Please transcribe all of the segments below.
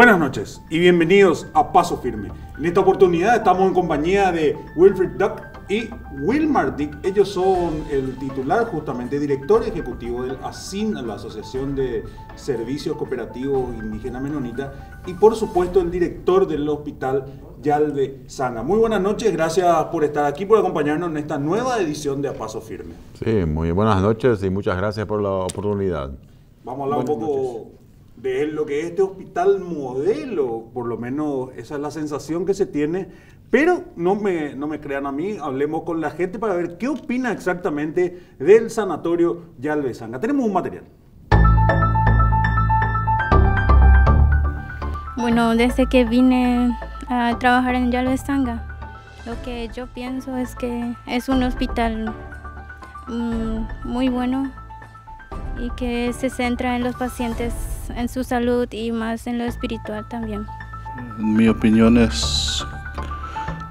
Buenas noches y bienvenidos a Paso Firme. En esta oportunidad estamos en compañía de Wilfred Duck y Wilmar Dick. Ellos son el titular, justamente director ejecutivo del ASIN, la Asociación de Servicios Cooperativos Indígena Menonita, y por supuesto el director del Hospital Yalde Sana. Muy buenas noches, gracias por estar aquí, por acompañarnos en esta nueva edición de A Paso Firme. Sí, muy buenas noches y muchas gracias por la oportunidad. Vamos a hablar un poco de lo que es este hospital modelo, por lo menos esa es la sensación que se tiene. Pero no me, no me crean a mí, hablemos con la gente para ver qué opina exactamente del sanatorio Yalvesanga. Tenemos un material. Bueno, desde que vine a trabajar en Yalvesanga, lo que yo pienso es que es un hospital mm, muy bueno y que se centra en los pacientes en su salud y más en lo espiritual también. Mi opinión es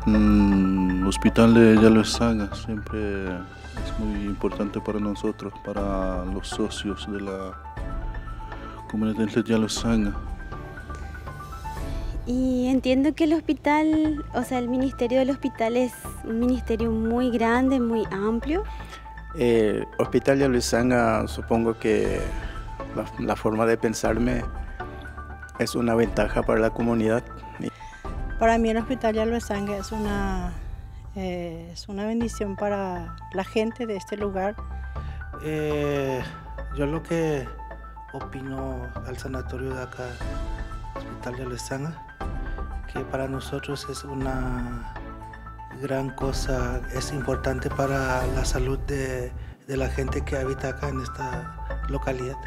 mmm, Hospital de Yaloesaga siempre es muy importante para nosotros, para los socios de la comunidad de Yaloesaga. Y entiendo que el hospital, o sea, el ministerio del hospital es un ministerio muy grande, muy amplio. El eh, hospital de Yaloesaga supongo que la, forma de pensarme es una ventaja para la comunidad. Para mí el Hospital de es una, eh, es una bendición para la gente de este lugar. Eh, yo lo que opino al sanatorio de acá, Hospital de Yalvesangue, que para nosotros es una gran cosa, es importante para la salud de la gente que habita acá en esta localidad.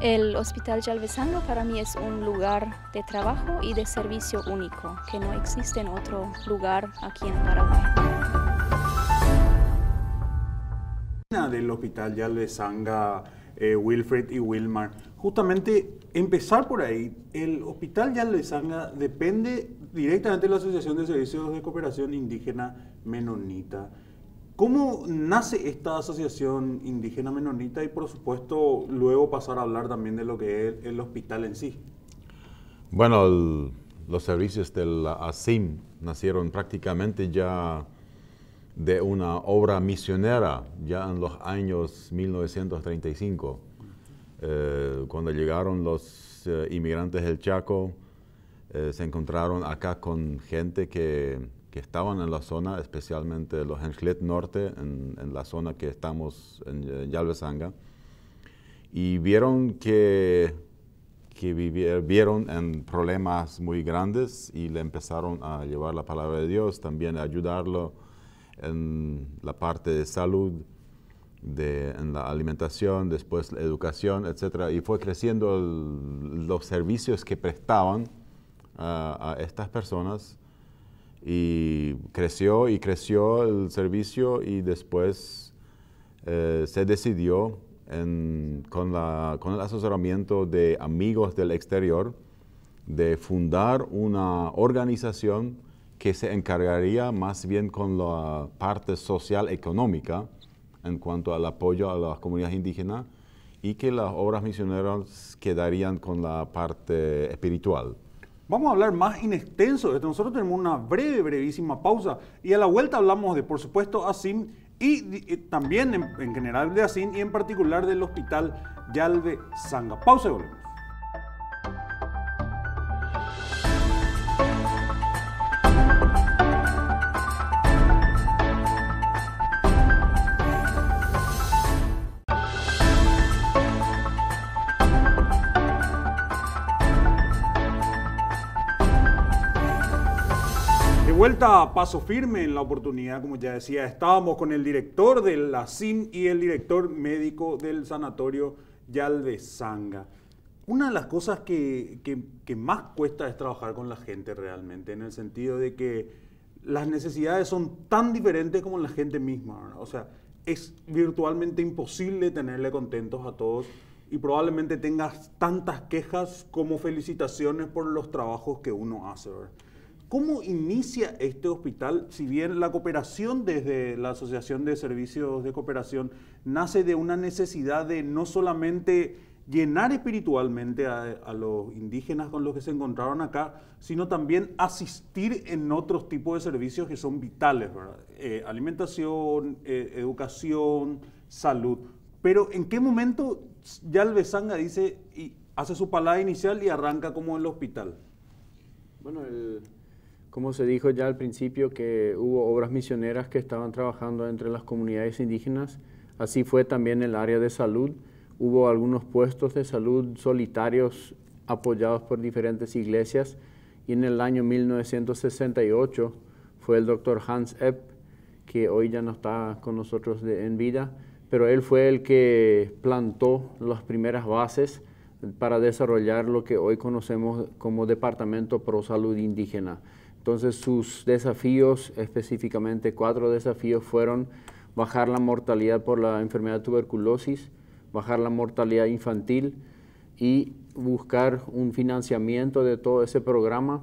El Hospital Jalvesango para mí es un lugar de trabajo y de servicio único, que no existe en otro lugar aquí en Paraguay. Del Hospital Yalvesanga, eh, Wilfred y Wilmar. Justamente empezar por ahí, el Hospital Yalvesanga depende directamente de la Asociación de Servicios de Cooperación Indígena Menonita. ¿Cómo nace esta asociación indígena menonita y por supuesto luego pasar a hablar también de lo que es el hospital en sí? Bueno, los servicios del ASIM nacieron prácticamente ya de una obra misionera ya en los años 1935, eh, cuando llegaron los eh, inmigrantes del Chaco, eh, se encontraron acá con gente que que estaban en la zona, especialmente los Enchlet Norte, en, la zona que estamos en Yalvesanga, y vieron que, que vivieron en problemas muy grandes y le empezaron a llevar la palabra de Dios, también a ayudarlo en la parte de salud, de, en la alimentación, después la educación, etc. Y fue creciendo los servicios que prestaban a estas personas y creció y creció el servicio y después eh, se decidió con, con el asesoramiento de amigos del exterior de fundar una organización que se encargaría más bien con la parte social económica en cuanto al apoyo a las comunidades indígenas y que las obras misioneras quedarían con la parte espiritual. Vamos a hablar más inextenso, extenso Nosotros tenemos una breve, brevísima pausa y a la vuelta hablamos de, por supuesto, ASIM y, eh, también en, general de Asim y en particular del hospital Yalde Sanga. Pausa y vuelta a Paso Firme en la oportunidad, como ya decía, estábamos con el director de la SIM y el director médico del sanatorio sanga Una de las cosas que, más cuesta es trabajar con la gente realmente, en el sentido de que las necesidades son tan diferentes como la gente misma. O sea, es virtualmente imposible tenerle contentos a todos y probablemente tengas tantas quejas como felicitaciones por los trabajos que uno hace. ¿Cómo inicia este hospital? Si bien la cooperación desde la Asociación de Servicios de Cooperación nace de una necesidad de no solamente llenar espiritualmente a, los indígenas con los que se encontraron acá, sino también asistir en otros tipos de servicios que son vitales, ¿verdad? Eh, alimentación, eh, educación, salud. Pero ¿en qué momento ya el Besanga dice y hace su palabra inicial y arranca como el hospital? Bueno, el, como se dijo ya al principio, que hubo obras misioneras que estaban trabajando entre las comunidades indígenas. Así fue también el área de salud. Hubo algunos puestos de salud solitarios apoyados por diferentes iglesias. Y en el año 1968 fue el doctor Hans Epp, que hoy ya no está con nosotros en vida, pero él fue el que plantó las primeras bases para desarrollar lo que hoy conocemos como Departamento Pro Salud Indígena. Entonces sus desafíos, específicamente cuatro desafíos, fueron bajar la mortalidad por la enfermedad de tuberculosis, bajar la mortalidad infantil y buscar un financiamiento de todo ese programa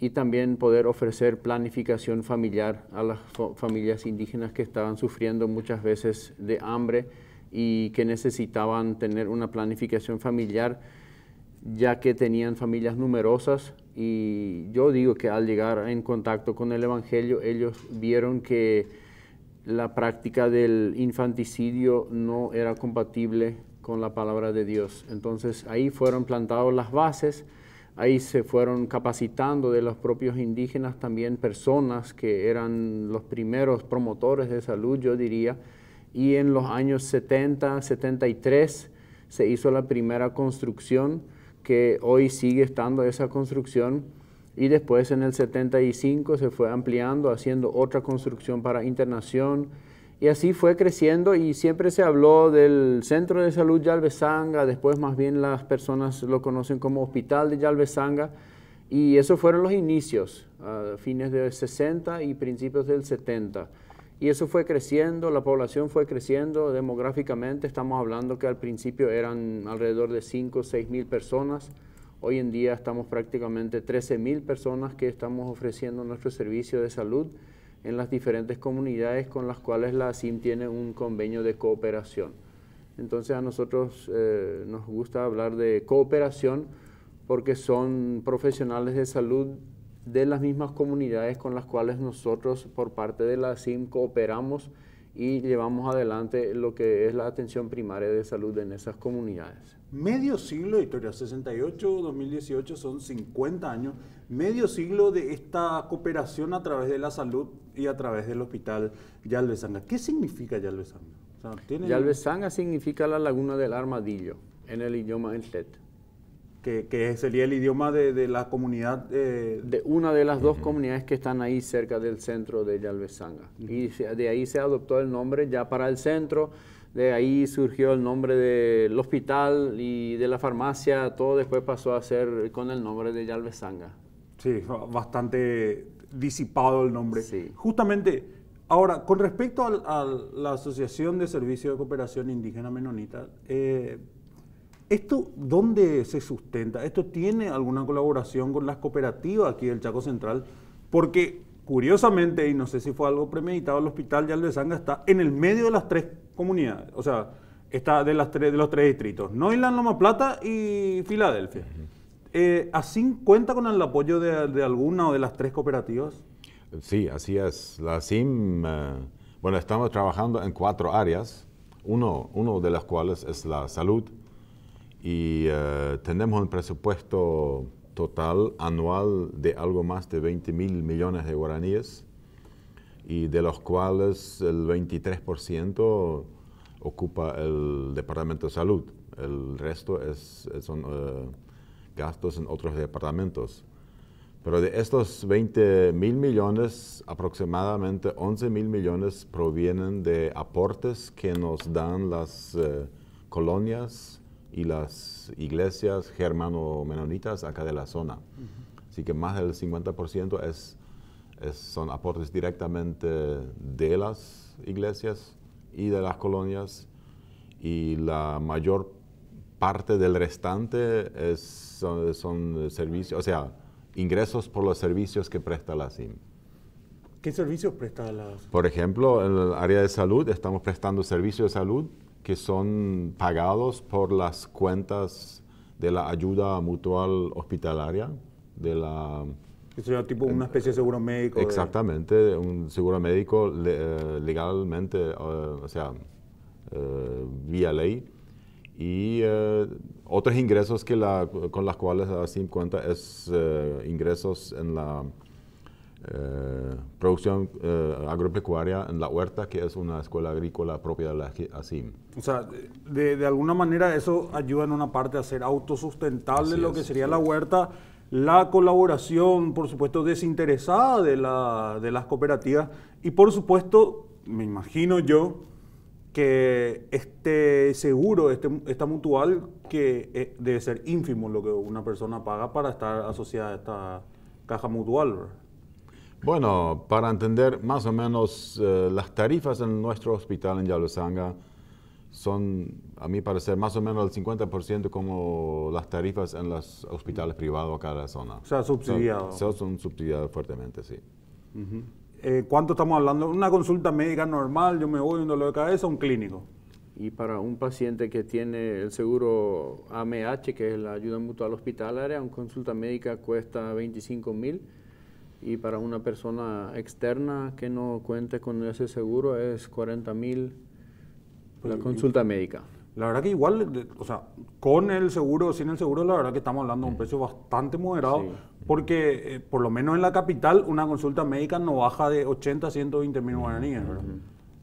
y también poder ofrecer planificación familiar a las familias indígenas que estaban sufriendo muchas veces de hambre y que necesitaban tener una planificación familiar ya que tenían familias numerosas y yo digo que al llegar en contacto con el Evangelio ellos vieron que la práctica del infanticidio no era compatible con la palabra de Dios. Entonces ahí fueron plantadas las bases, ahí se fueron capacitando de los propios indígenas también personas que eran los primeros promotores de salud, yo diría, y en los años 70, 73 se hizo la primera construcción que hoy sigue estando esa construcción y después en el 75 se fue ampliando, haciendo otra construcción para internación y así fue creciendo y siempre se habló del Centro de Salud Yalvesanga, después más bien las personas lo conocen como Hospital de Yalvesanga y esos fueron los inicios, a fines de 60 y principios del 70. Y eso fue creciendo, la población fue creciendo demográficamente. Estamos hablando que al principio eran alrededor de 5 o 6 mil personas. Hoy en día estamos prácticamente 13 mil personas que estamos ofreciendo nuestro servicio de salud en las diferentes comunidades con las cuales la CIM tiene un convenio de cooperación. Entonces a nosotros eh, nos gusta hablar de cooperación porque son profesionales de salud de las mismas comunidades con las cuales nosotros por parte de la CIM cooperamos y llevamos adelante lo que es la atención primaria de salud en esas comunidades. Medio siglo de historia, 68-2018 son 50 años, medio siglo de esta cooperación a través de la salud y a través del hospital Yalvesanga. ¿Qué significa Yalvesanga? O Yalvesanga significa la laguna del armadillo en el idioma Enlet que, sería el idioma de, la comunidad. Eh, de una de las dos comunidades que están ahí cerca del centro de Yalvesanga. Y de ahí se adoptó el nombre ya para el centro. De ahí surgió el nombre del hospital y de la farmacia. Todo después pasó a ser con el nombre de Yalvesanga. Sí, bastante disipado el nombre. Sí. Justamente, ahora, con respecto a, la Asociación de Servicios de Cooperación Indígena Menonita, eh, ¿Esto dónde se sustenta? ¿Esto tiene alguna colaboración con las cooperativas aquí del Chaco Central? Porque curiosamente, y no sé si fue algo premeditado, el hospital de Aldezanga está en el medio de las tres comunidades, o sea, está de, las tres, de los tres distritos, Noyland, Loma Plata y Filadelfia. Eh, cuenta con el apoyo de, alguna o de las tres cooperativas? Sí, así es. La SIM, eh, bueno, estamos trabajando en cuatro áreas, uno, uno de las cuales es la salud, y eh, tenemos un presupuesto total anual de algo más de 20 mil millones de guaraníes y de los cuales el 23% ocupa el Departamento de Salud. El resto es, son eh, gastos en otros departamentos. Pero de estos 20 mil millones, aproximadamente 11 mil millones provienen de aportes que nos dan las eh, colonias y las iglesias germano-menonitas acá de la zona. Así que más del 50% es, son aportes directamente de las iglesias y de las colonias y la mayor parte del restante es, son, servicios, o sea, ingresos por los servicios que presta la SIM. ¿Qué servicios presta la Por ejemplo, en el área de salud estamos prestando servicios de salud que son pagados por las cuentas de la ayuda mutual hospitalaria, de la... Eso tipo una especie de seguro médico. Exactamente, un seguro médico eh, legalmente, eh, o sea, eh, vía ley. Y otros ingresos que con los cuales la SIM cuenta es ingresos en la eh, producción eh, agropecuaria en la huerta, que es una escuela agrícola propia de la ASIM. O sea, de, alguna manera eso ayuda en una parte a ser autosustentable lo que sería la huerta, la colaboración, por supuesto, desinteresada de, las cooperativas y, por supuesto, me imagino yo, que este seguro, este, esta mutual, que eh, debe ser ínfimo lo que una persona paga para estar asociada a esta caja mutual. Bueno, para entender más o menos eh, las tarifas en nuestro hospital en Yalosanga son, a mi parecer, más o menos el 50% como las tarifas en los hospitales privados acá de la zona. O sea, subsidiados. Son, son subsidiados fuertemente, sí. Eh, ¿Cuánto estamos hablando? Una consulta médica normal, yo me voy un dolor de cabeza, un clínico. Y para un paciente que tiene el seguro AMH, que es la ayuda mutua al hospitalaria, una consulta médica cuesta 25 mil y para una persona externa que no cuente con ese seguro es 40 mil la consulta médica. La verdad que igual, o sea, con el seguro o sin el seguro, la verdad que estamos hablando de un mm. precio bastante moderado, porque eh, por lo menos en la capital una consulta médica no baja de 80 a 120 mil guaraníes,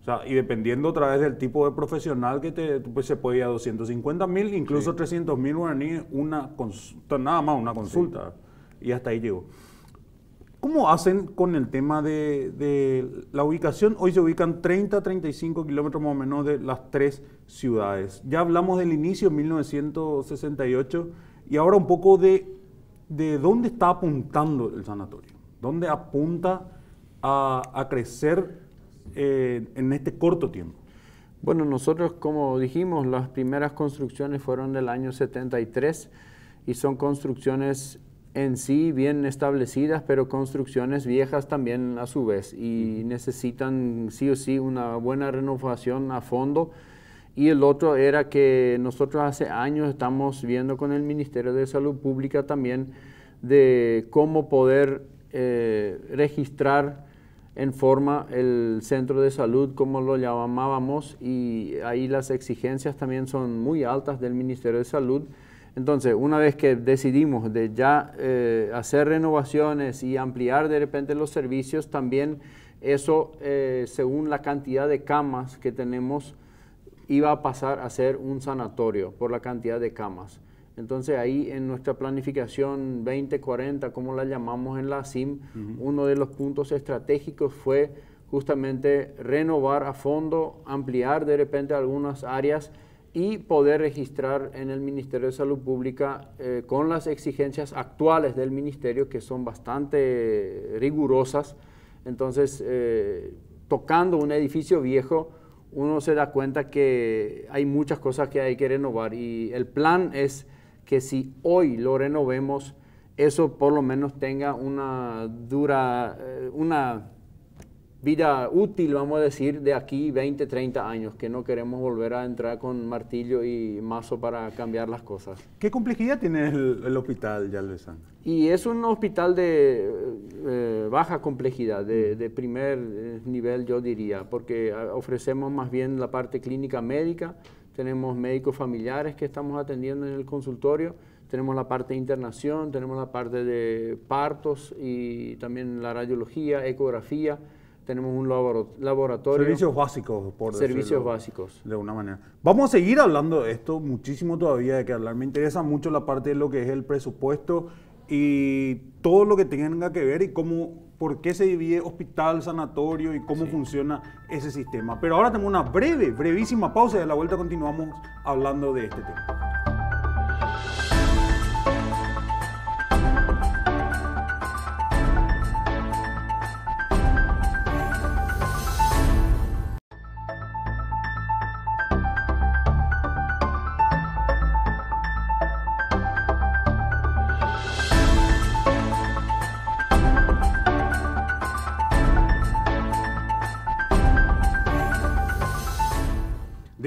O sea, y dependiendo otra vez del tipo de profesional que te, pues se puede ir a 250 mil, incluso sí. 300 mil guaraníes, una consulta, nada más una consulta. Y hasta ahí llego. ¿Cómo hacen con el tema de, la ubicación? Hoy se ubican 30, 35 kilómetros más o menos de las tres ciudades. Ya hablamos del inicio en 1968 y ahora un poco de, dónde está apuntando el sanatorio, dónde apunta a, crecer eh, en este corto tiempo. Bueno, nosotros como dijimos, las primeras construcciones fueron del año 73 y son construcciones en sí bien establecidas, pero construcciones viejas también a su vez y necesitan sí o sí una buena renovación a fondo. Y el otro era que nosotros hace años estamos viendo con el Ministerio de Salud Pública también de cómo poder eh, registrar en forma el centro de salud, como lo llamábamos, y ahí las exigencias también son muy altas del Ministerio de Salud entonces, una vez que decidimos de ya eh, hacer renovaciones y ampliar de repente los servicios, también eso, eh, según la cantidad de camas que tenemos, iba a pasar a ser un sanatorio por la cantidad de camas. Entonces ahí en nuestra planificación 2040, como la llamamos en la SIM, uno de los puntos estratégicos fue justamente renovar a fondo, ampliar de repente algunas áreas y poder registrar en el Ministerio de Salud Pública eh, con las exigencias actuales del Ministerio, que son bastante rigurosas. Entonces, eh, tocando un edificio viejo, uno se da cuenta que hay muchas cosas que hay que renovar y el plan es que si hoy lo renovemos, eso por lo menos tenga una dura, eh, una vida útil, vamos a decir, de aquí 20, 30 años, que no queremos volver a entrar con martillo y mazo para cambiar las cosas. ¿Qué complejidad tiene el, hospital Yalvesan? Y es un hospital de eh, baja complejidad, de, mm. de, primer eh, nivel yo diría, porque eh, ofrecemos más bien la parte clínica médica, tenemos médicos familiares que estamos atendiendo en el consultorio, tenemos la parte de internación, tenemos la parte de partos y también la radiología, ecografía, tenemos un laboratorio. Servicios básicos, por Servicios básicos. De una manera. Vamos a seguir hablando de esto, muchísimo todavía de que hablar. Me interesa mucho la parte de lo que es el presupuesto y todo lo que tenga que ver y cómo, por qué se divide hospital, sanatorio y cómo funciona ese sistema. Pero ahora tengo una breve, brevísima pausa y a la vuelta continuamos hablando de este tema.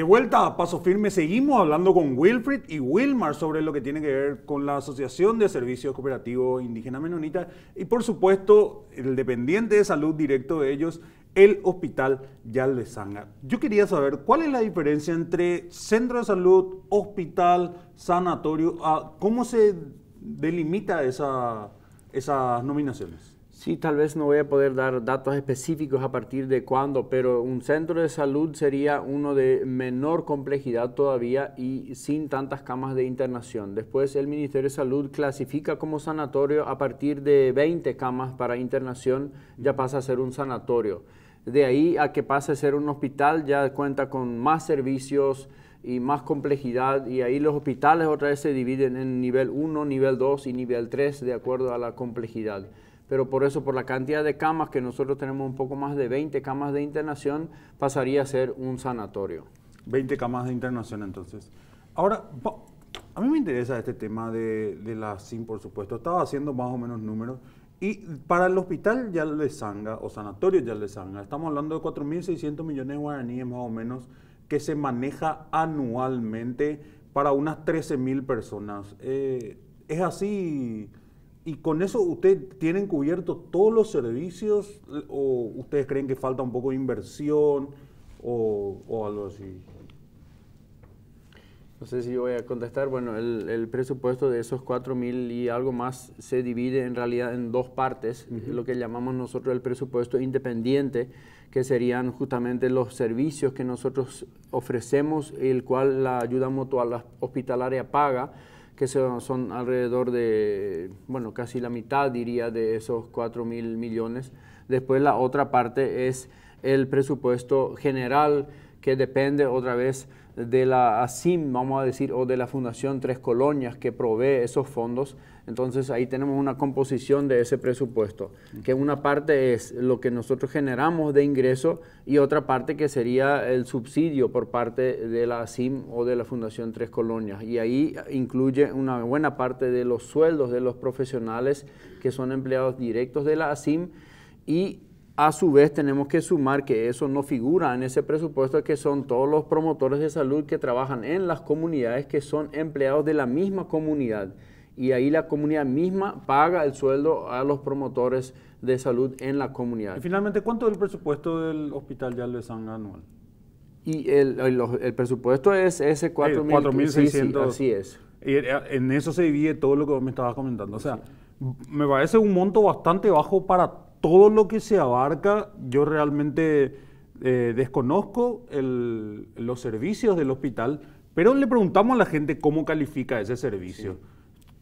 vuelta a Paso Firme seguimos hablando con Wilfrid y Wilmar sobre lo que tiene que ver con la Asociación de Servicios Cooperativos indígena menonita y por supuesto el dependiente de salud directo de ellos, el Hospital Yaldezanga. Yo quería saber cuál es la diferencia entre centro de salud, hospital, sanatorio, ah, cómo se delimita esas nominaciones. Sí, tal vez no voy a poder dar datos específicos a partir de cuándo, pero un centro de salud sería uno de menor complejidad todavía y sin tantas camas de internación. Después el Ministerio de Salud clasifica como sanatorio a partir de 20 camas para internación, ya pasa a ser un sanatorio. De ahí a que pase a ser un hospital ya cuenta con más servicios y más complejidad y ahí los hospitales otra vez se dividen en nivel 1, nivel 2 y nivel 3 de acuerdo a la complejidad pero por eso, por la cantidad de camas que nosotros tenemos, un poco más de 20 camas de internación, pasaría a ser un sanatorio. 20 camas de internación entonces. Ahora, a mí me interesa este tema de, la SIM, por supuesto. Estaba haciendo más o menos números. Y para el hospital ya le sanga o sanatorio ya le sanga estamos hablando de 4.600 millones de guaraníes más o menos que se maneja anualmente para unas 13.000 personas. Eh, ¿Es así? y con eso ustedes tienen cubierto todos los servicios o ustedes creen que falta un poco de inversión o, algo así. No sé si voy a contestar. Bueno, el, presupuesto de esos 4,000 mil y algo más se divide en realidad en dos partes, lo que llamamos nosotros el presupuesto independiente, que serían justamente los servicios que nosotros ofrecemos, el cual la ayuda mutual hospitalaria paga que son alrededor de, bueno, casi la mitad diría de esos 4 mil millones. Después la otra parte es el presupuesto general que depende otra vez de la ASIM, vamos a decir, o de la Fundación Tres Colonias que provee esos fondos. Entonces ahí tenemos una composición de ese presupuesto, que una parte es lo que nosotros generamos de ingreso y otra parte que sería el subsidio por parte de la ASIM o de la Fundación Tres Colonias. Y ahí incluye una buena parte de los sueldos de los profesionales que son empleados directos de la ASIM y a su vez tenemos que sumar que eso no figura en ese presupuesto que son todos los promotores de salud que trabajan en las comunidades que son empleados de la misma comunidad y ahí la comunidad misma paga el sueldo a los promotores de salud en la comunidad. Y finalmente, ¿cuánto es el presupuesto del hospital de Alvesanga anual? Y el, presupuesto es ese 4.600. así es. en eso se divide todo lo que me estabas comentando. O sea, me parece un monto bastante bajo para todo lo que se abarca, yo realmente eh, desconozco los servicios del hospital, pero le preguntamos a la gente cómo califica ese servicio.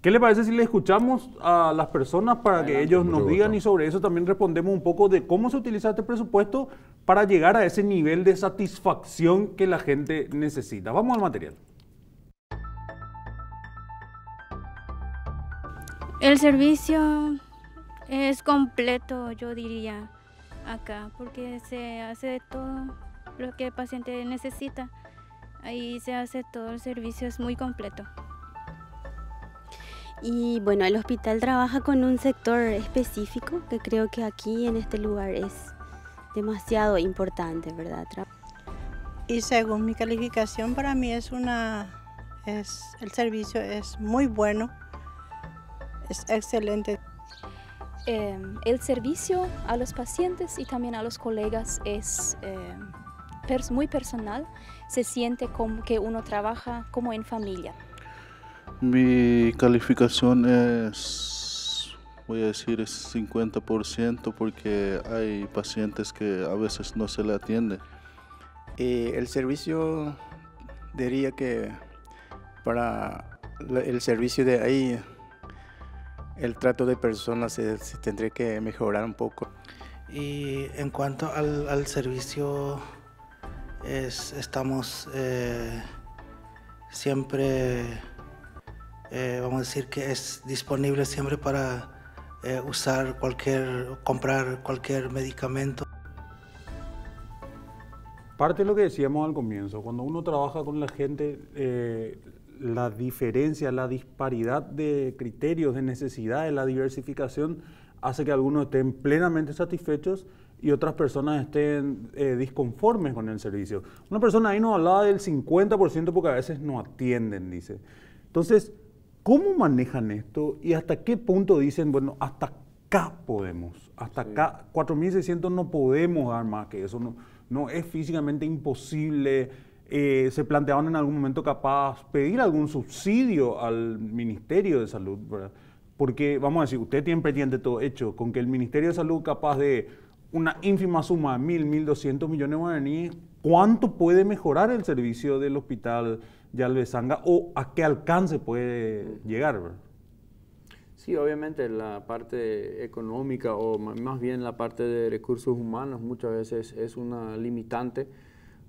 ¿Qué le parece si le escuchamos a las personas para que ellos nos digan y sobre eso también respondemos un poco de cómo se utiliza este presupuesto para llegar a ese nivel de satisfacción que la gente necesita? Vamos al material. El servicio es completo, yo diría, acá, porque se hace todo lo que el paciente necesita. Ahí se hace todo el servicio, es muy completo. Y bueno, el hospital trabaja con un sector específico que creo que aquí en este lugar es demasiado importante, ¿verdad? Y según mi calificación, para mí es una. Es, el servicio es muy bueno, es excelente. Em, el servicio a los pacientes y también a los colegas es em, muy personal, se siente como que uno trabaja como en familia. Mi calificación es, voy a decir, es 50% porque hay pacientes que a veces no se le atiende. el servicio, diría que para el servicio de ahí el trato de personas se, tendría que mejorar un poco. Y en cuanto al, servicio, estamos eh, siempre, eh, vamos a decir que es disponible siempre para eh, usar cualquier, comprar cualquier medicamento. Parte de lo que decíamos al comienzo, cuando uno trabaja con la gente, la diferencia, la disparidad de criterios, de necesidades, la diversificación, hace que algunos estén plenamente satisfechos y otras personas estén eh, disconformes con el servicio. Una persona ahí nos hablaba del 50% porque a veces no atienden, dice. Entonces, ¿cómo manejan esto y hasta qué punto dicen, bueno, hasta acá podemos, hasta acá, 4.600 no podemos dar más que eso, no, no es físicamente imposible? Eh, se planteaban en algún momento capaz pedir algún subsidio al Ministerio de Salud, Porque, vamos a decir, usted tiene pendiente todo hecho, con que el Ministerio de Salud capaz de una ínfima suma de 1.000, 1.200 millones de guaraníes, ¿cuánto puede mejorar el servicio del hospital de Alvesanga o a qué alcance puede llegar? Sí, obviamente la parte económica o más bien la parte de recursos humanos muchas veces es una limitante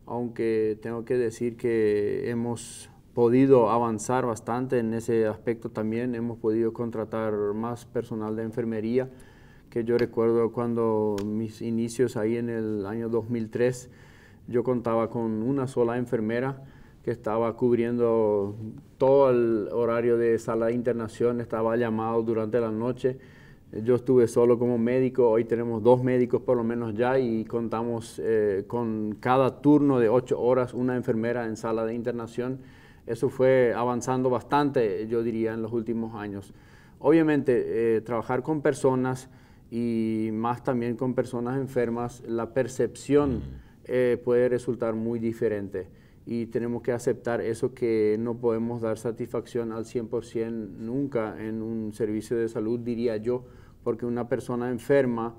aunque tengo que decir que hemos podido avanzar bastante en ese aspecto también, hemos podido contratar más personal de enfermería, que yo recuerdo cuando mis inicios ahí en el año 2003, yo contaba con una sola enfermera que estaba cubriendo todo el horario de sala de internación, estaba llamado durante la noche, yo estuve solo como médico, hoy tenemos dos médicos por lo menos ya y contamos eh, con cada turno de ocho horas una enfermera en sala de internación. Eso fue avanzando bastante, yo diría, en los últimos años. Obviamente, eh, trabajar con personas y más también con personas enfermas, la percepción mm. eh, puede resultar muy diferente y tenemos que aceptar eso que no podemos dar satisfacción al 100% nunca en un servicio de salud, diría yo, porque una persona enferma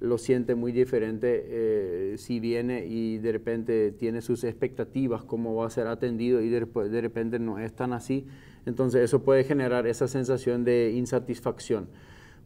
lo siente muy diferente eh, si viene y de repente tiene sus expectativas, cómo va a ser atendido y de, de repente no es tan así. Entonces eso puede generar esa sensación de insatisfacción.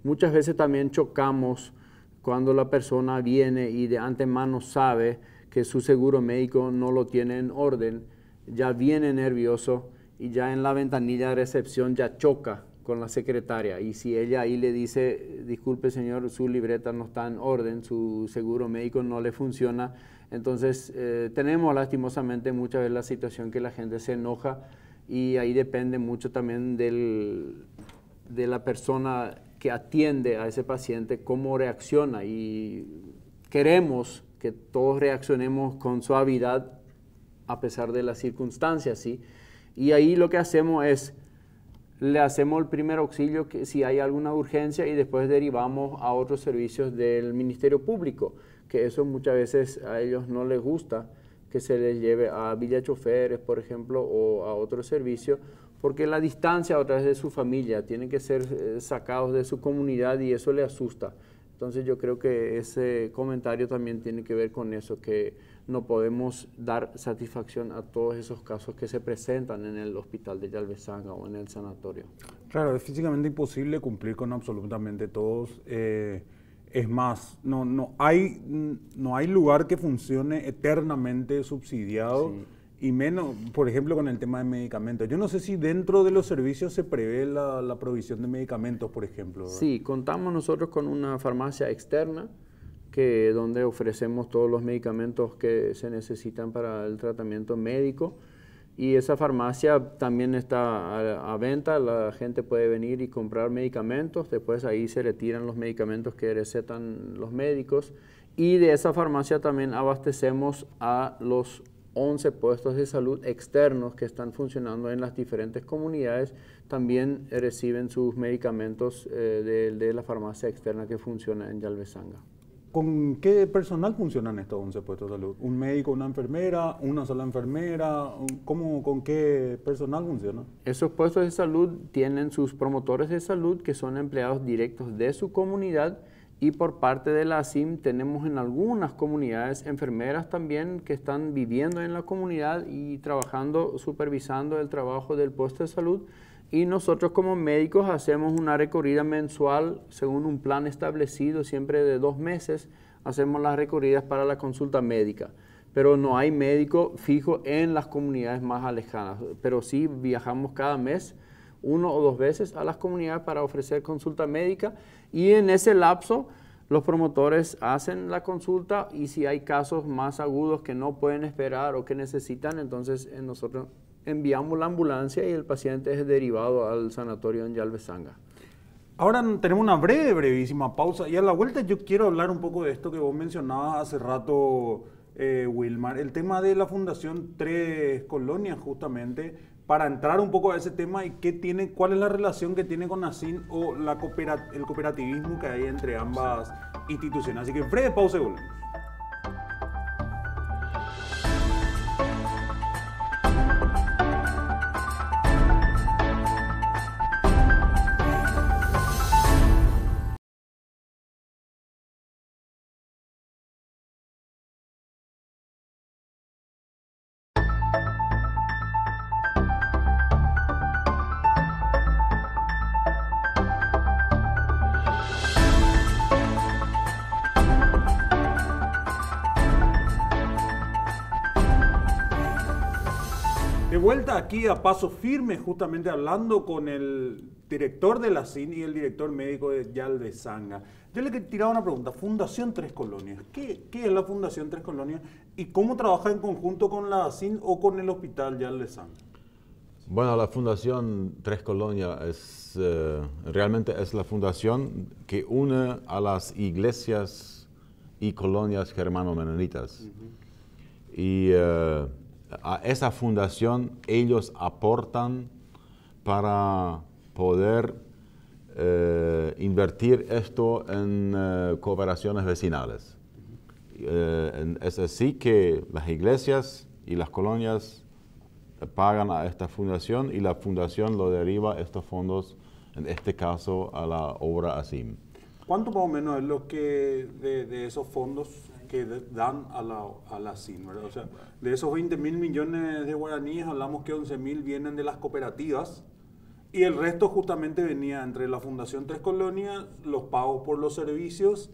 Muchas veces también chocamos cuando la persona viene y de antemano sabe que su seguro médico no lo tiene en orden, ya viene nervioso y ya en la ventanilla de recepción ya choca con la secretaria. Y si ella ahí le dice, disculpe señor, su libreta no está en orden, su seguro médico no le funciona, entonces eh, tenemos lastimosamente muchas veces la situación que la gente se enoja y ahí depende mucho también del, de la persona que atiende a ese paciente, cómo reacciona y queremos que todos reaccionemos con suavidad a pesar de las circunstancias, ¿sí? Y ahí lo que hacemos es, le hacemos el primer auxilio si hay alguna urgencia y después derivamos a otros servicios del Ministerio Público, que eso muchas veces a ellos no les gusta que se les lleve a Villa Choferes, por ejemplo, o a otro servicio, porque la distancia a través de su familia, tienen que ser eh, sacados de su comunidad y eso les asusta. Entonces yo creo que ese comentario también tiene que ver con eso, que no podemos dar satisfacción a todos esos casos que se presentan en el hospital de yalvezanga o en el sanatorio. Claro, es físicamente imposible cumplir con absolutamente todos. Eh, es más, no, no, hay, no hay lugar que funcione eternamente subsidiado. Y menos, por ejemplo, con el tema de medicamentos. Yo no sé si dentro de los servicios se prevé la, provisión de medicamentos, por ejemplo. Sí, contamos nosotros con una farmacia externa que donde ofrecemos todos los medicamentos que se necesitan para el tratamiento médico y esa farmacia también está a, venta, la gente puede venir y comprar medicamentos, después ahí se retiran los medicamentos que recetan los médicos y de esa farmacia también abastecemos a los 11 puestos de salud externos que están funcionando en las diferentes comunidades también reciben sus medicamentos eh, de, la farmacia externa que funciona en Yalvesanga. ¿Con qué personal funcionan estos 11 puestos de salud? ¿Un médico, una enfermera, una sola enfermera? ¿Cómo, ¿Con qué personal funcionan? Esos puestos de salud tienen sus promotores de salud que son empleados directos de su comunidad y por parte de la ASIM tenemos en algunas comunidades enfermeras también que están viviendo en la comunidad y trabajando, supervisando el trabajo del puesto de salud. Y nosotros como médicos hacemos una recorrida mensual según un plan establecido, siempre de dos meses, hacemos las recorridas para la consulta médica. Pero no hay médico fijo en las comunidades más alejadas. Pero sí viajamos cada mes uno o dos veces a las comunidades para ofrecer consulta médica y en ese lapso los promotores hacen la consulta y si hay casos más agudos que no pueden esperar o que necesitan, entonces eh, nosotros enviamos la ambulancia y el paciente es derivado al sanatorio en Yalvesanga. Ahora tenemos una breve, brevísima pausa y a la vuelta yo quiero hablar un poco de esto que vos mencionabas hace rato, eh, Wilmar, el tema de la Fundación Tres Colonias justamente para entrar un poco a ese tema y qué tiene, cuál es la relación que tiene con ASIN o el cooperativismo que hay entre ambas instituciones. Así que Fred, pausa y aquí a paso firme, justamente hablando con el director de la CIN y el director médico de Yaldezanga. Yo le tirado una pregunta. Fundación Tres Colonias. ¿Qué, ¿Qué, es la Fundación Tres Colonias y cómo trabaja en conjunto con la CIN o con el hospital Yaldezanga? Bueno, la Fundación Tres Colonias es, eh, realmente es la fundación que une a las iglesias y colonias germano-menonitas. Y. Eh, a esa fundación ellos aportan para poder eh, invertir esto en eh, cooperaciones vecinales. Eh, es así que las iglesias y las colonias pagan a esta fundación y la fundación lo deriva estos fondos, en este caso a la obra ASIM. ¿Cuánto más o menos es lo que de esos fondos que dan a la, a la SIN, ¿verdad? O sea, de esos 20 mil millones de guaraníes hablamos que 11 mil vienen de las cooperativas y el resto justamente venía entre la Fundación Tres Colonias, los pagos por los servicios.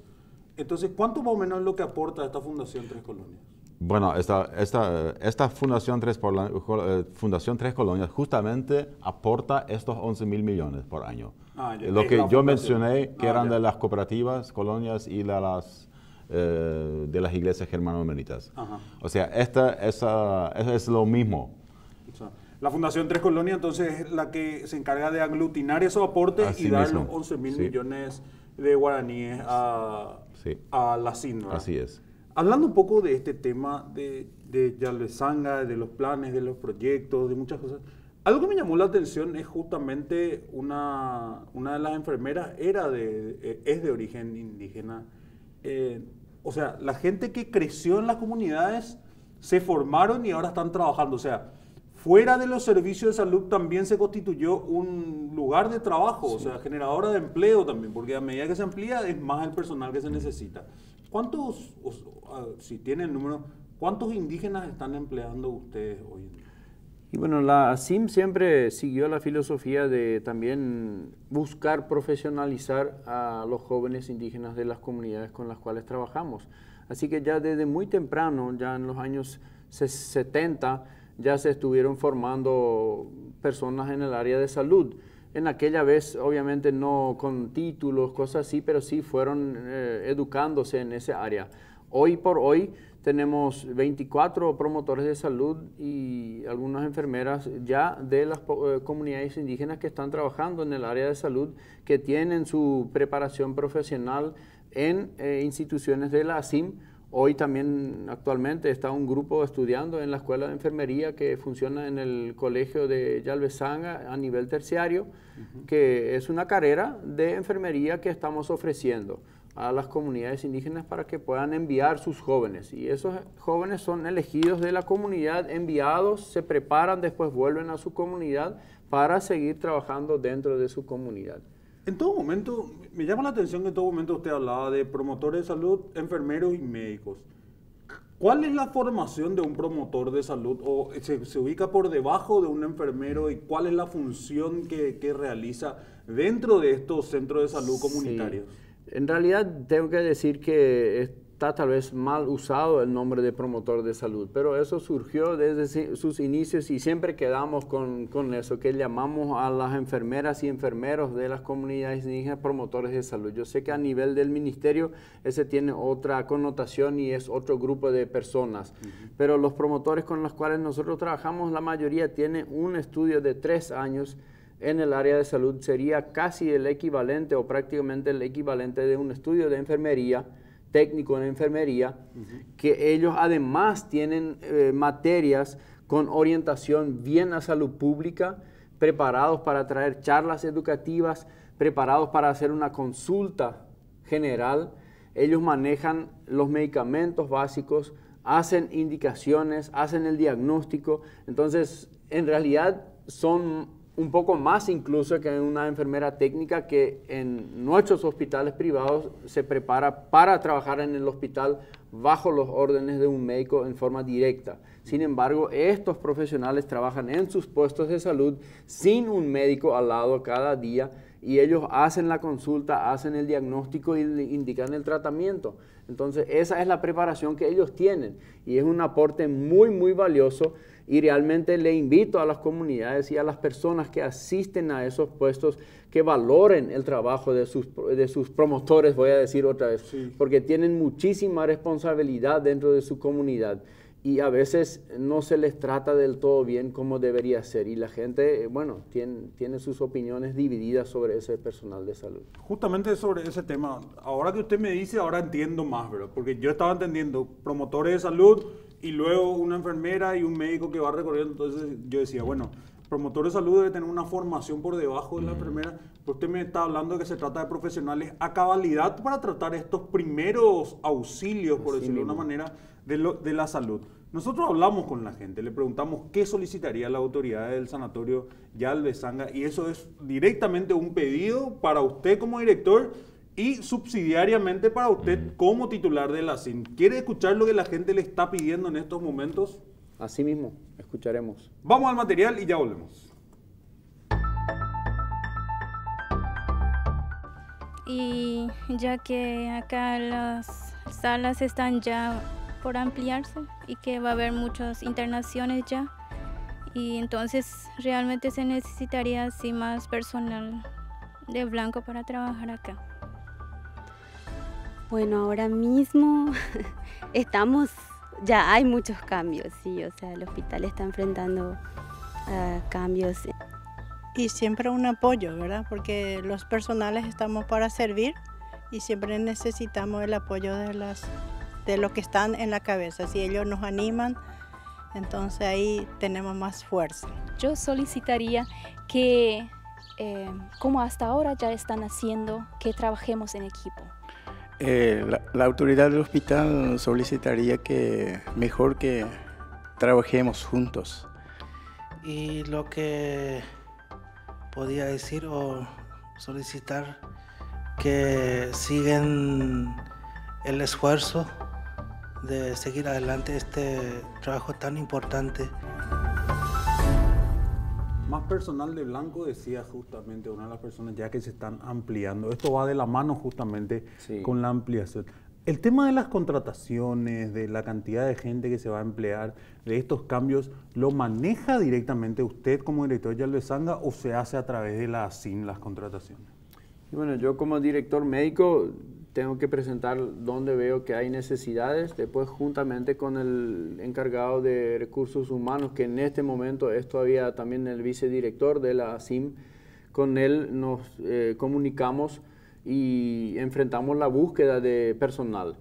Entonces, ¿cuánto más o menos es lo que aporta esta Fundación Tres Colonias? Bueno, esta, esta, esta Fundación, Tres, eh, Fundación Tres Colonias justamente aporta estos 11 mil millones por año. Ah, lo que yo mencioné, que ah, eran de las cooperativas, colonias y de las eh, de las iglesias germano O sea, esta, esa, es lo mismo. la Fundación Tres Colonias entonces es la que se encarga de aglutinar esos aportes y dar los 11 mil millones de guaraníes a, a la SIN. Así es. Hablando un poco de este tema de, de de los planes, de los proyectos, de muchas cosas, algo que me llamó la atención es justamente una, una de las enfermeras era de, eh, es de origen indígena. Eh, o sea, la gente que creció en las comunidades se formaron y ahora están trabajando. O sea, fuera de los servicios de salud también se constituyó un lugar de trabajo, o sea, generadora de empleo también, porque a medida que se amplía es más el personal que se necesita. ¿Cuántos, si tiene el número, cuántos indígenas están empleando ustedes hoy en día? Y bueno, la ASIM siempre siguió la filosofía de también buscar profesionalizar a los jóvenes indígenas de las comunidades con las cuales trabajamos. Así que ya desde muy temprano, ya en los años 70, ya se estuvieron formando personas en el área de salud. En aquella vez, obviamente, no con títulos, cosas así, pero sí fueron eh, educándose en ese área. Hoy por hoy, tenemos 24 promotores de salud y algunas enfermeras ya de las eh, comunidades indígenas que están trabajando en el área de salud, que tienen su preparación profesional en eh, instituciones de la ASIM. Hoy también actualmente está un grupo estudiando en la Escuela de Enfermería que funciona en el Colegio de Yalvesanga a nivel terciario, que es una carrera de enfermería que estamos ofreciendo a las comunidades indígenas para que puedan enviar sus jóvenes. Y esos jóvenes son elegidos de la comunidad, enviados, se preparan, después vuelven a su comunidad para seguir trabajando dentro de su comunidad. En todo momento, me llama la atención que en todo momento usted hablaba de promotores de salud, enfermeros y médicos. ¿Cuál es la formación de un promotor de salud? ¿O se, se ubica por debajo de un enfermero? ¿Y cuál es la función que, que realiza dentro de estos centros de salud comunitarios? En realidad tengo que decir que está tal vez mal usado el nombre de promotor de salud, pero eso surgió desde sus inicios y siempre quedamos con, eso, que llamamos a las enfermeras y enfermeros de las comunidades indígenas promotores de salud. Yo sé que a nivel del ministerio ese tiene otra connotación y es otro grupo de personas, pero los promotores con los cuales nosotros trabajamos, la mayoría tiene un estudio de tres años en el área de salud sería casi el equivalente o prácticamente el equivalente de un estudio de enfermería, técnico en enfermería, que ellos además tienen eh, materias con orientación bien a salud pública, preparados para traer charlas educativas, preparados para hacer una consulta general. Ellos manejan los medicamentos básicos, hacen indicaciones, hacen el diagnóstico. Entonces, en realidad son un poco más incluso que una enfermera técnica que en nuestros hospitales privados se prepara para trabajar en el hospital bajo los órdenes de un médico en forma directa. Sin embargo, estos profesionales trabajan en sus puestos de salud sin un médico al lado cada día y ellos hacen la consulta, hacen el diagnóstico y indican el tratamiento. Entonces, esa es la preparación que ellos tienen y es un aporte muy, muy valioso y realmente le invito a las comunidades y a las personas que asisten a esos puestos que valoren el trabajo de sus, de sus promotores, voy a decir otra vez, porque tienen muchísima responsabilidad dentro de su comunidad y a veces no se les trata del todo bien como debería ser. Y la gente, bueno, tiene, tiene, sus opiniones divididas sobre ese personal de salud. Justamente sobre ese tema, ahora que usted me dice, ahora entiendo más, ¿verdad? Porque yo estaba entendiendo promotores de salud, y luego una enfermera y un médico que va recorriendo. Entonces yo decía, bueno, promotor de salud debe tener una formación por debajo de la enfermera. Pues usted me está hablando de que se trata de profesionales a cabalidad para tratar estos primeros auxilios, por decirlo de una manera, de, la salud. Nosotros hablamos con la gente, le preguntamos qué solicitaría la autoridad del sanatorio Yalbezanga y eso es directamente un pedido para usted como director y subsidiariamente para usted mm. como titular de la SIN. ¿Quiere escuchar lo que la gente le está pidiendo en estos momentos? Así mismo, escucharemos. Vamos al material y ya volvemos. Y ya que acá las salas están ya por ampliarse y que va a haber muchas internaciones ya, y entonces realmente se necesitaría así más personal de blanco para trabajar acá. Bueno, ahora mismo estamos, ya hay muchos cambios, sí, o sea, el hospital está enfrentando ah, cambios. Y siempre un apoyo, ¿verdad? Porque los personales estamos para servir y siempre necesitamos el apoyo de, las, de los que están en la cabeza. Si ellos nos animan, entonces ahí tenemos más fuerza. Yo solicitaría que, eh, como hasta ahora ya están haciendo, que trabajemos en equipo. Eh, la, la, autoridad del hospital solicitaría que mejor que trabajemos juntos. Y lo que podía decir o solicitar que siguen el esfuerzo de seguir adelante este trabajo tan importante. Más personal de blanco decía justamente una de las personas ya que se están ampliando. Esto va de la mano justamente con la ampliación. El tema de las contrataciones, de la cantidad de gente que se va a emplear, de estos cambios, ¿lo maneja directamente usted como director de Alvesanga o se hace a través de la sin las contrataciones? Y bueno, yo como director médico tengo que presentar dónde veo que hay necesidades, después juntamente con el encargado de recursos humanos, que en este momento es todavía también el vicedirector de la SIM, con él nos eh, comunicamos y enfrentamos la búsqueda de personal.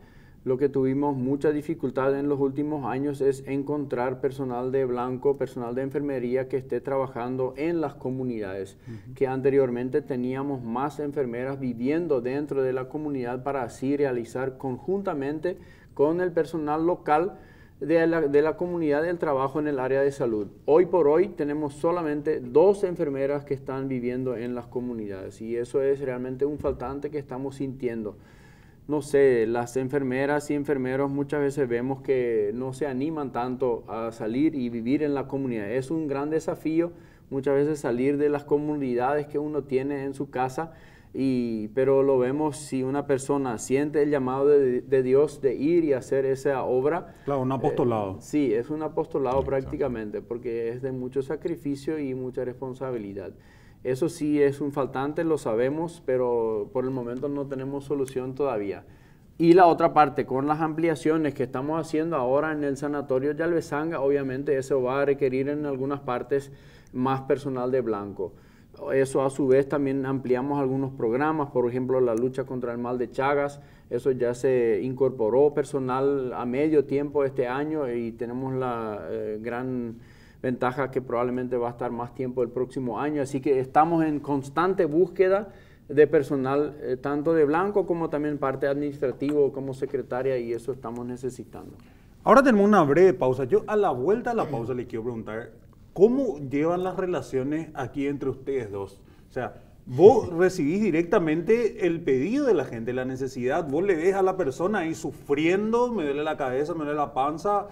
Lo que tuvimos mucha dificultad en los últimos años es encontrar personal de blanco, personal de enfermería que esté trabajando en las comunidades, que anteriormente teníamos más enfermeras viviendo dentro de la comunidad para así realizar conjuntamente con el personal local de la, de la, comunidad del trabajo en el área de salud. Hoy por hoy tenemos solamente dos enfermeras que están viviendo en las comunidades y eso es realmente un faltante que estamos sintiendo no sé, las enfermeras y enfermeros muchas veces vemos que no se animan tanto a salir y vivir en la comunidad. Es un gran desafío muchas veces salir de las comunidades que uno tiene en su casa, pero lo vemos si una persona siente el llamado de, Dios de ir y hacer esa obra. Claro, un eh, apostolado. sí, es un apostolado prácticamente, porque es de mucho sacrificio y mucha responsabilidad. Eso sí es un faltante, lo sabemos, pero por el momento no tenemos solución todavía. Y la otra parte, con las ampliaciones que estamos haciendo ahora en el sanatorio Yalvesanga, obviamente eso va a requerir en algunas partes más personal de blanco. Eso a su vez también ampliamos algunos programas, por ejemplo la lucha contra el mal de Chagas, eso ya se incorporó personal a medio tiempo este año y tenemos la eh, gran ventaja que probablemente va a estar más tiempo el próximo año. Así que estamos en constante búsqueda de personal, eh, tanto de blanco como también parte administrativo como secretaria, y eso estamos necesitando. Ahora tenemos una breve pausa. Yo a la vuelta a la pausa le quiero preguntar, ¿cómo llevan las relaciones aquí entre ustedes dos? O sea, vos recibís directamente el pedido de la gente, la necesidad, vos le ves a la persona ahí sufriendo, me duele la cabeza, me duele la panza,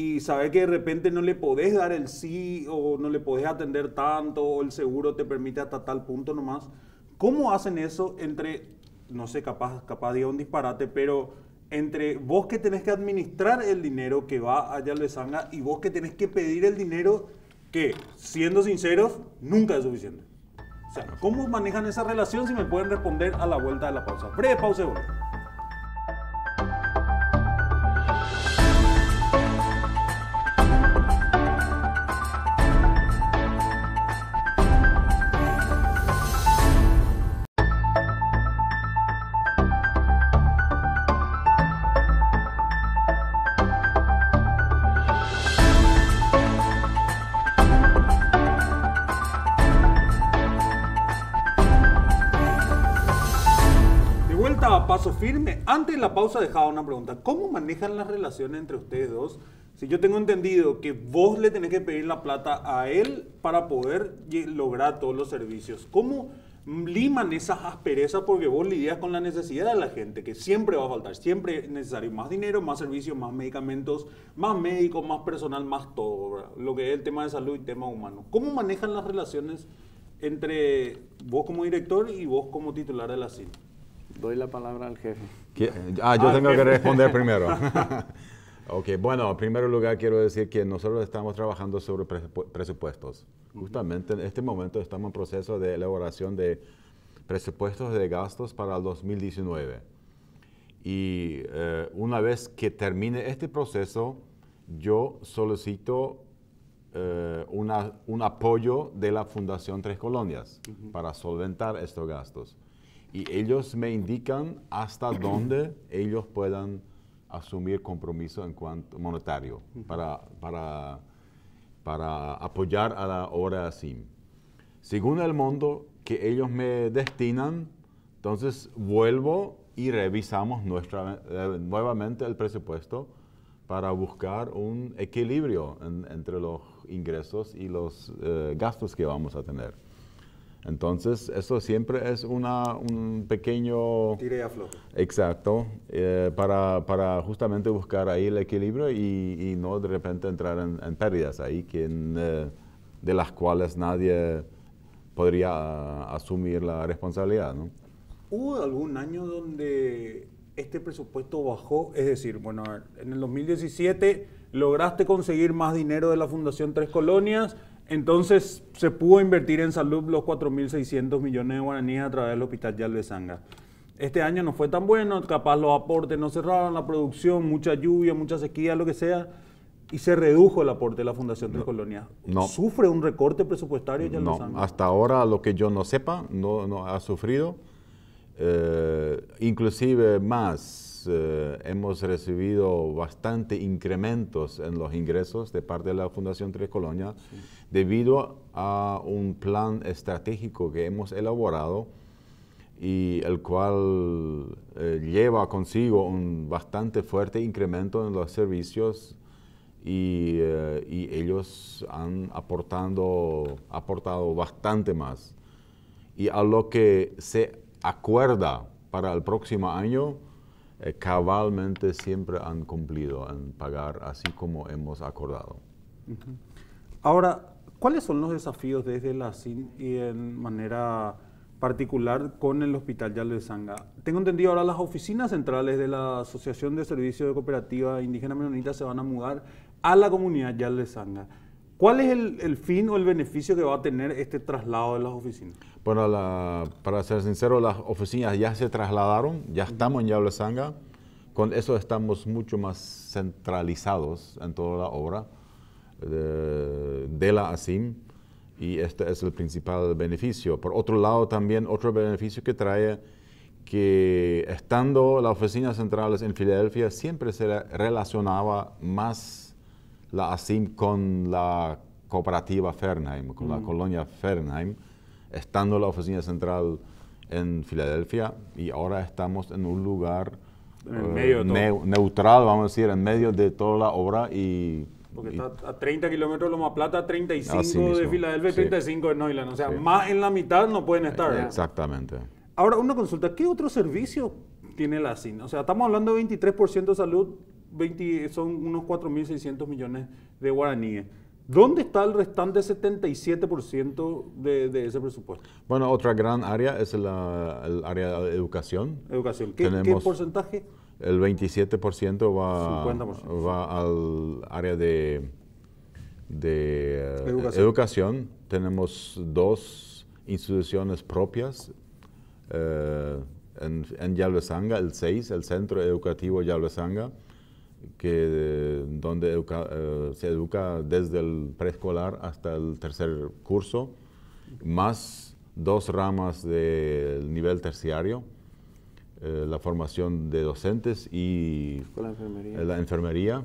y saber que de repente no le podés dar el sí o no le podés atender tanto o el seguro te permite hasta tal punto nomás. ¿Cómo hacen eso entre, no sé, capaz, capaz diga un disparate, pero entre vos que tenés que administrar el dinero que va allá al Besanga y vos que tenés que pedir el dinero que, siendo sinceros, nunca es suficiente? O sea, ¿cómo manejan esa relación? Si me pueden responder a la vuelta de la pausa. Breve pausa y Antes de la pausa dejaba una pregunta. ¿Cómo manejan las relaciones entre ustedes dos? Si yo tengo entendido que vos le tenés que pedir la plata a él para poder lograr todos los servicios, ¿cómo liman esas asperezas? Porque vos lidias con la necesidad de la gente, que siempre va a faltar, siempre es necesario más dinero, más servicios, más medicamentos, más médicos, más personal, más todo, lo que es el tema de salud y tema humano. ¿Cómo manejan las relaciones entre vos como director y vos como titular de la CIN? doy la palabra al jefe. Ah, yo tengo que responder primero. ok, bueno, en primer lugar quiero decir que nosotros estamos trabajando sobre presupuestos. Justamente en este momento estamos en proceso de elaboración de presupuestos de gastos para el 2019. Y eh, una vez que termine este proceso, yo solicito eh, un apoyo de la Fundación Tres Colonias para solventar estos gastos y ellos me indican hasta dónde ellos puedan asumir compromiso en cuanto monetario para, para, para apoyar a la obra así. Según el mundo que ellos me destinan, entonces vuelvo y revisamos nuestra, eh, nuevamente el presupuesto para buscar un equilibrio entre los ingresos y los eh, gastos que vamos a tener. Entonces, eso siempre es una, un pequeño... Tire flote Exacto, eh, para, para, justamente buscar ahí el equilibrio y, no de repente entrar en, pérdidas ahí, eh, de las cuales nadie podría ah, asumir la responsabilidad. ¿no? ¿Hubo algún año donde este presupuesto bajó? Es decir, bueno, en el 2017 lograste conseguir más dinero de la Fundación Tres Colonias, entonces, se pudo invertir en salud los 4.600 millones de guaraníes a través del Hospital de Sanga. Este año no fue tan bueno, capaz los aportes no cerraron, la producción, mucha lluvia, mucha sequía, lo que sea, y se redujo el aporte de la Fundación Tres Colonias. ¿Sufre un recorte presupuestario No, hasta ahora, lo que yo no sepa, no, ha sufrido. Eh, inclusive más, eh, hemos recibido bastante incrementos en los ingresos de parte de la Fundación Tres Colonias debido a un plan estratégico que hemos elaborado y el cual eh, lleva consigo un bastante fuerte incremento en los servicios eh, y, ellos han aportando, aportado bastante más. Y a lo que se acuerda para el próximo año, eh, cabalmente siempre han cumplido en pagar así como hemos acordado. Ahora, ¿Cuáles son los desafíos desde la CIN y en manera particular con el Hospital Sanga? Tengo entendido ahora las oficinas centrales de la Asociación de Servicios de Cooperativa Indígena Menonita se van a mudar a la comunidad sanga ¿Cuál es el, fin o el beneficio que va a tener este traslado de las oficinas? Bueno, para ser sincero, las oficinas ya se trasladaron, ya estamos en sanga Con eso estamos mucho más centralizados en toda la obra de la ASIM y este es el principal beneficio. Por otro lado, también otro beneficio que trae que estando la oficina central en Filadelfia siempre se relacionaba más la ASIM con la cooperativa Fernheim, con la mm. colonia Fernheim, estando la oficina central en Filadelfia y ahora estamos en un lugar eh, neutral, vamos a decir, en medio de toda la obra y porque está a 30 kilómetros de Loma Plata, 35 ah, de Filadelfia, y 35 de Noiland. O sea, más en la mitad no pueden estar. Eh, exactamente. Ahora, una consulta. ¿Qué otro servicio tiene la CIN? O sea, estamos hablando de 23% de salud, 20, son unos 4.600 millones de guaraníes. ¿Dónde está el restante 77% de, de, ese presupuesto? Bueno, otra gran área es el área de educación. Educación. ¿qué porcentaje? el 27% va, va al área de, eh, educación. Tenemos dos instituciones propias. Eh, en, Yalvesanga, el 6, el Centro Educativo Yalvesanga, que, donde eh, se educa desde el preescolar hasta el tercer curso, más dos ramas del nivel terciario eh, la formación de docentes y eh, la enfermería.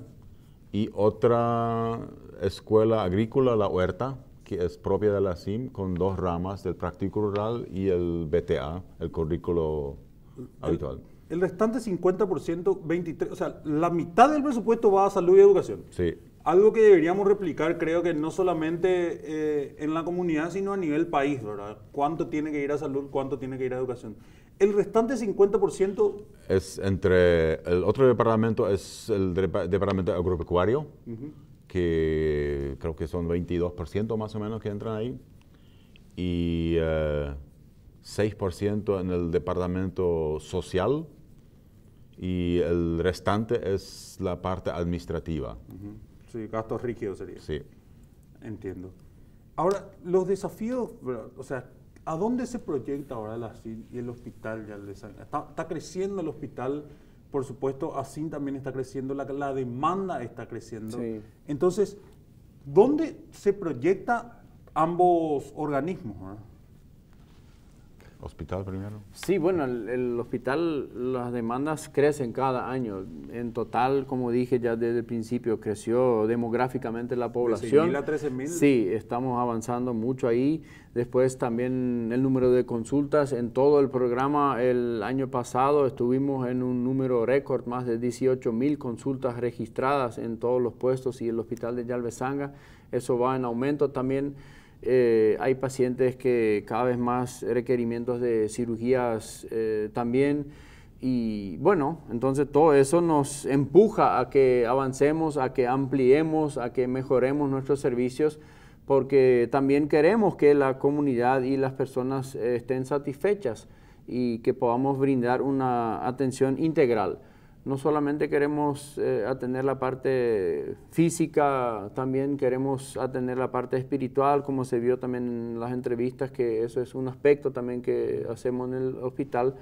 Y otra escuela agrícola, la Huerta, que es propia de la sim con dos ramas, el práctico rural y el BTA, el currículo habitual. El, restante 50%, 23%, o sea, la mitad del presupuesto va a salud y educación. Sí. Algo que deberíamos replicar, creo que no solamente eh, en la comunidad, sino a nivel país, ¿verdad? ¿Cuánto tiene que ir a salud, cuánto tiene que ir a educación? El restante 50% es entre el otro departamento es el departamento agropecuario, que creo que son 22% más o menos que entran ahí, y 6% eh, en el departamento social, y el restante es la parte administrativa. Sí, gastos rígidos sería. Sí. Entiendo. Ahora, los desafíos, o sea, ¿A dónde se proyecta ahora la CIN y el hospital? Ya está, creciendo el hospital, por supuesto, así también está creciendo, la, demanda está creciendo. Entonces, ¿dónde se proyecta ambos organismos? hospital primero? Sí, bueno, el, hospital, las demandas crecen cada año. En total, como dije ya desde el principio, creció demográficamente la población. ¿De 6.000 a 13.000? Sí, estamos avanzando mucho ahí. Después también el número de consultas. En todo el programa el año pasado estuvimos en un número récord, más de 18.000 consultas registradas en todos los puestos y el hospital de Yalvesanga. Eso va en aumento también. Eh, hay pacientes que cada vez más requerimientos de cirugías eh, también. Y bueno, entonces todo eso nos empuja a que avancemos, a que ampliemos, a que mejoremos nuestros servicios, porque también queremos que la comunidad y las personas eh, estén satisfechas y que podamos brindar una atención integral no solamente queremos eh, atender la parte física, también queremos atender la parte espiritual, como se vio también en las entrevistas, que eso es un aspecto también que hacemos en el hospital,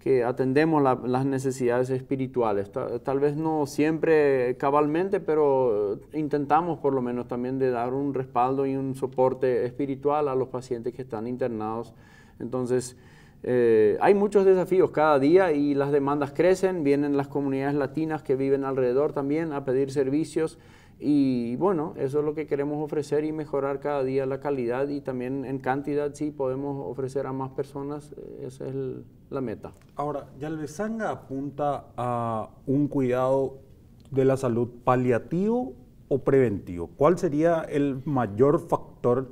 que atendemos las necesidades espirituales. Tal, tal, vez no siempre cabalmente, pero intentamos por lo menos también de dar un respaldo y un soporte espiritual a los pacientes que están internados. Entonces, eh, hay muchos desafíos cada día y las demandas crecen, vienen las comunidades latinas que viven alrededor también a pedir servicios y bueno, eso es lo que queremos ofrecer y mejorar cada día la calidad y también en cantidad, si sí, podemos ofrecer a más personas, eh, esa es la meta. Ahora, Yalvesanga apunta a un cuidado de la salud paliativo o preventivo. ¿Cuál sería el mayor factor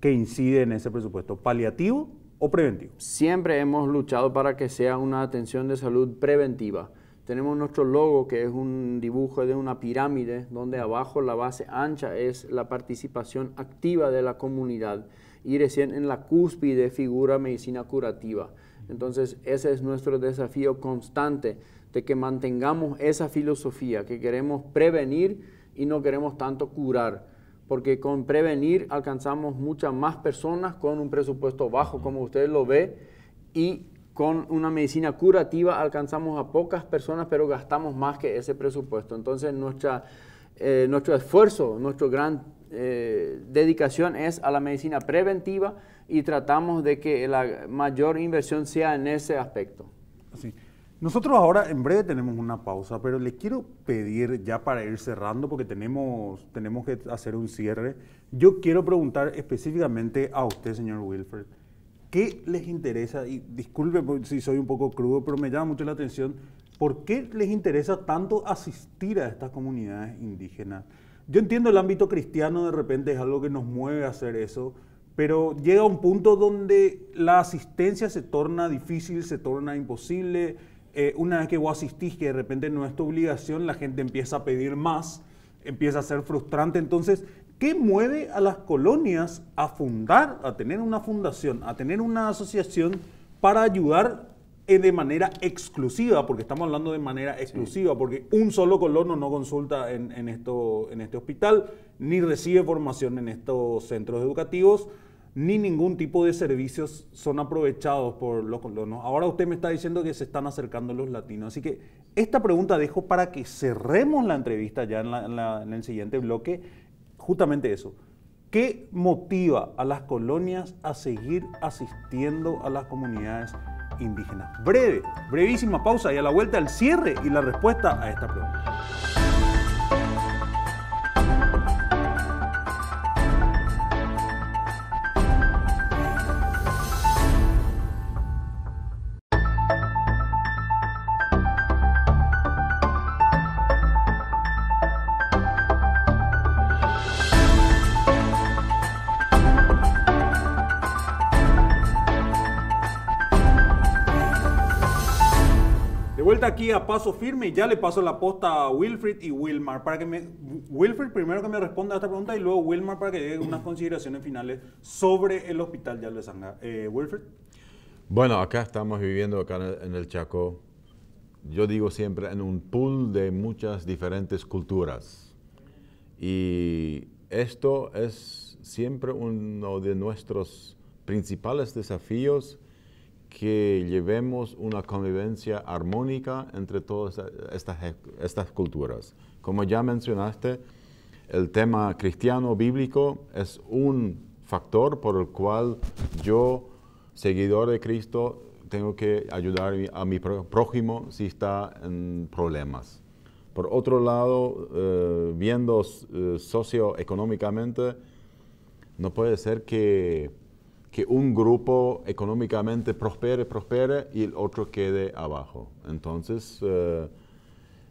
que incide en ese presupuesto? ¿Paliativo preventivo? Siempre hemos luchado para que sea una atención de salud preventiva. Tenemos nuestro logo, que es un dibujo de una pirámide, donde abajo la base ancha es la participación activa de la comunidad y recién en la cúspide figura medicina curativa. Entonces, ese es nuestro desafío constante, de que mantengamos esa filosofía, que queremos prevenir y no queremos tanto curar porque con prevenir alcanzamos muchas más personas con un presupuesto bajo, como ustedes lo ve, y con una medicina curativa alcanzamos a pocas personas, pero gastamos más que ese presupuesto. Entonces, nuestra, eh, nuestro esfuerzo, nuestra gran eh, dedicación es a la medicina preventiva y tratamos de que la mayor inversión sea en ese aspecto. Nosotros ahora en breve tenemos una pausa, pero les quiero pedir ya para ir cerrando, porque tenemos, tenemos que hacer un cierre, yo quiero preguntar específicamente a usted, señor Wilford, ¿qué les interesa? Y disculpe si soy un poco crudo, pero me llama mucho la atención, ¿por qué les interesa tanto asistir a estas comunidades indígenas? Yo entiendo el ámbito cristiano de repente es algo que nos mueve a hacer eso, pero llega un punto donde la asistencia se torna difícil, se torna imposible eh, una vez que vos asistís, que de repente no es tu obligación, la gente empieza a pedir más, empieza a ser frustrante. Entonces, ¿qué mueve a las colonias a fundar, a tener una fundación, a tener una asociación para ayudar eh, de manera exclusiva, porque estamos hablando de manera exclusiva, porque un solo colono no consulta en, en este hospital, ni recibe formación en estos centros educativos, ni ningún tipo de servicios son aprovechados por los colonos. Ahora usted me está diciendo que se están acercando los latinos. Así que esta pregunta dejo para que cerremos la entrevista ya en, el siguiente bloque. Justamente eso. ¿Qué motiva a las colonias a seguir asistiendo a las comunidades indígenas? Breve, brevísima pausa y a la vuelta el cierre y la respuesta a esta pregunta. paso firme y ya le paso la posta a Wilfred y Wilmar. Para que me, Wilfred primero que me responda a esta pregunta y luego Wilmar para que dé unas consideraciones finales sobre el hospital de sanga Eh, Wilfred. Bueno, acá estamos viviendo acá en el Chaco, yo digo siempre, en un pool de muchas diferentes culturas. Y esto es siempre uno de nuestros principales desafíos que llevemos una convivencia armónica entre todas estas, estas culturas. Como ya mencionaste, el tema cristiano bíblico es un factor por el cual yo, seguidor de Cristo, tengo que ayudar a mi prójimo si está en problemas. Por otro lado, eh, viendo eh, socioeconómicamente, no puede ser que que un grupo económicamente prospere, prospere y el otro quede abajo. Entonces eh,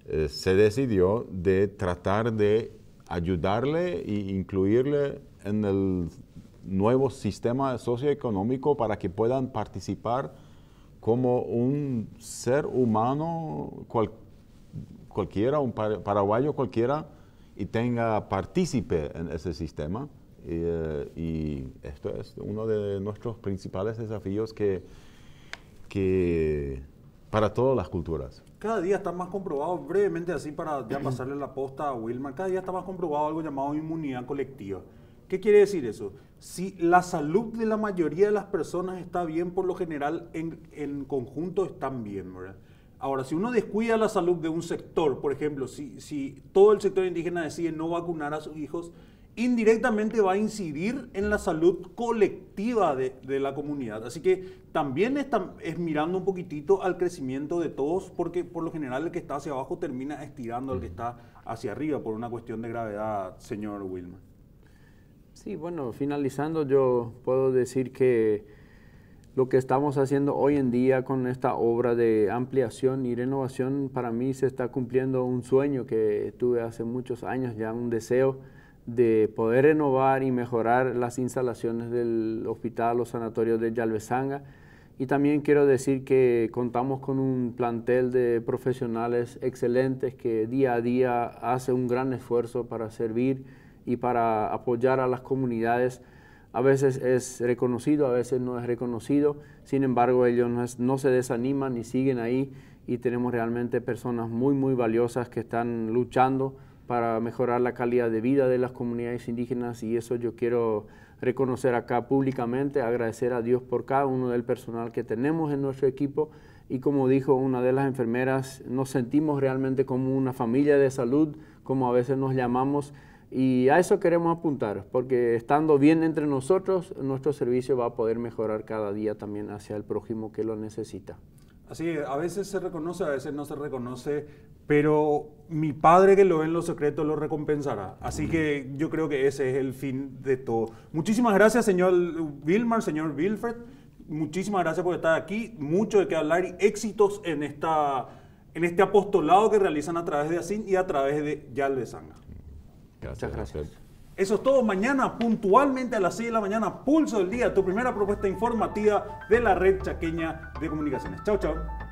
eh, se decidió de tratar de ayudarle e incluirle en el nuevo sistema socioeconómico para que puedan participar como un ser humano cualquiera, un paraguayo cualquiera, y tenga partícipe en ese sistema. Eh, y esto es uno de nuestros principales desafíos que, que para todas las culturas. Cada día está más comprobado, brevemente así para pasarle la posta a Wilma, cada día está más comprobado algo llamado inmunidad colectiva. ¿Qué quiere decir eso? Si la salud de la mayoría de las personas está bien, por lo general en, en conjunto están bien, Ahora, si uno descuida la salud de un sector, por ejemplo, si, si todo el sector indígena decide no vacunar a sus hijos, indirectamente va a incidir en la salud colectiva de, la comunidad. Así que también está, es mirando un poquitito al crecimiento de todos, porque por lo general el que está hacia abajo termina estirando al que mm. está hacia arriba por una cuestión de gravedad, señor Wilmer. Sí, bueno, finalizando yo puedo decir que lo que estamos haciendo hoy en día con esta obra de ampliación y renovación, para mí se está cumpliendo un sueño que tuve hace muchos años, ya un deseo de poder renovar y mejorar las instalaciones del hospital o sanatorio de Yalvesanga. Y también quiero decir que contamos con un plantel de profesionales excelentes que día a día hace un gran esfuerzo para servir y para apoyar a las comunidades. A veces es reconocido, a veces no es reconocido, sin embargo ellos no, no se desaniman y siguen ahí y tenemos realmente personas muy, muy valiosas que están luchando para mejorar la calidad de vida de las comunidades indígenas y eso yo quiero reconocer acá públicamente, agradecer a Dios por cada uno del personal que tenemos en nuestro equipo y como dijo una de las enfermeras, nos sentimos realmente como una familia de salud, como a veces nos llamamos, y a eso queremos apuntar, porque estando bien entre nosotros, nuestro servicio va a poder mejorar cada día también hacia el prójimo que lo necesita. Así, a veces se reconoce, a veces no se reconoce, pero mi padre que lo ve en los secretos lo recompensará. Así que yo creo que ese es el fin de todo. Muchísimas gracias, señor Wilmar, señor Wilfred. Muchísimas gracias por estar aquí. Mucho de qué hablar y éxitos en, esta, en este apostolado que realizan a través de Asín y a través de Yal de gracias. gracias. Eso es todo mañana, puntualmente a las 6 de la mañana, pulso del día, tu primera propuesta informativa de la red chaqueña de comunicaciones. Chao, chao.